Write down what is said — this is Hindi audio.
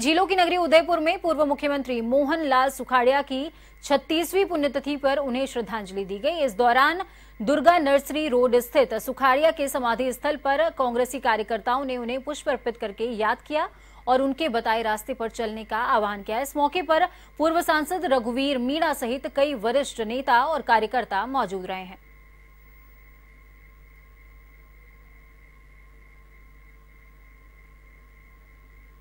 झीलों की नगरी उदयपुर में पूर्व मुख्यमंत्री मोहन लाल सुखाड़िया की 36वीं पुण्यतिथि पर उन्हें श्रद्धांजलि दी गई इस दौरान दुर्गा नर्सरी रोड स्थित सुखाड़िया के समाधि स्थल पर कांग्रेसी कार्यकर्ताओं ने उन्हें पुष्प अर्पित करके याद किया और उनके बताए रास्ते पर चलने का आह्वान किया इस मौके पर पूर्व सांसद रघुवीर मीणा सहित कई वरिष्ठ नेता और कार्यकर्ता मौजूद रहे हैं